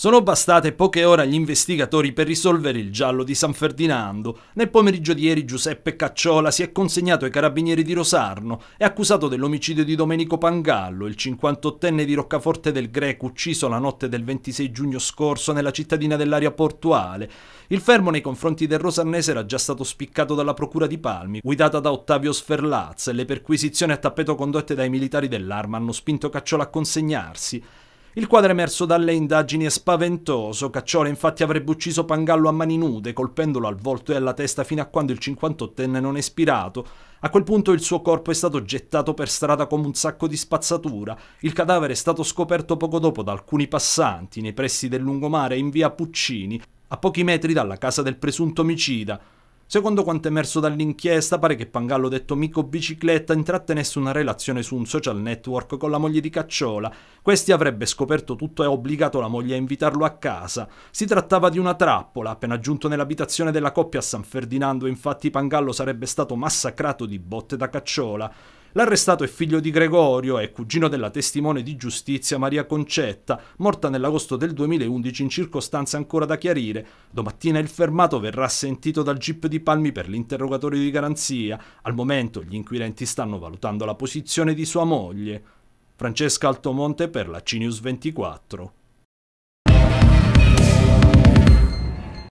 Sono bastate poche ore agli investigatori per risolvere il giallo di San Ferdinando. Nel pomeriggio di ieri Giuseppe Cacciola si è consegnato ai carabinieri di Rosarno e accusato dell'omicidio di Domenico Pangallo, il 58enne di Roccaforte del Greco ucciso la notte del 26 giugno scorso nella cittadina dell'area portuale. Il fermo nei confronti del rosarnese era già stato spiccato dalla procura di Palmi, guidata da Ottavio Sferlazza e le perquisizioni a tappeto condotte dai militari dell'arma hanno spinto Cacciola a consegnarsi. Il quadro emerso dalle indagini è spaventoso. Cacciola infatti avrebbe ucciso Pangallo a mani nude, colpendolo al volto e alla testa fino a quando il 58enne non è spirato. A quel punto il suo corpo è stato gettato per strada come un sacco di spazzatura. Il cadavere è stato scoperto poco dopo da alcuni passanti nei pressi del lungomare in via Puccini, a pochi metri dalla casa del presunto omicida. Secondo quanto emerso dall'inchiesta, pare che Pangallo, detto Mico Bicicletta, intrattenesse una relazione su un social network con la moglie di Cacciola. Questi avrebbe scoperto tutto e obbligato la moglie a invitarlo a casa. Si trattava di una trappola. Appena giunto nell'abitazione della coppia a San Ferdinando, infatti, Pangallo sarebbe stato massacrato di botte da Cacciola. L'arrestato è figlio di Gregorio e cugino della testimone di giustizia Maria Concetta, morta nell'agosto del 2011 in circostanze ancora da chiarire. Domattina il fermato verrà sentito dal GIP di Palmi per l'interrogatorio di garanzia. Al momento gli inquirenti stanno valutando la posizione di sua moglie. Francesca Altomonte per la CNews 24.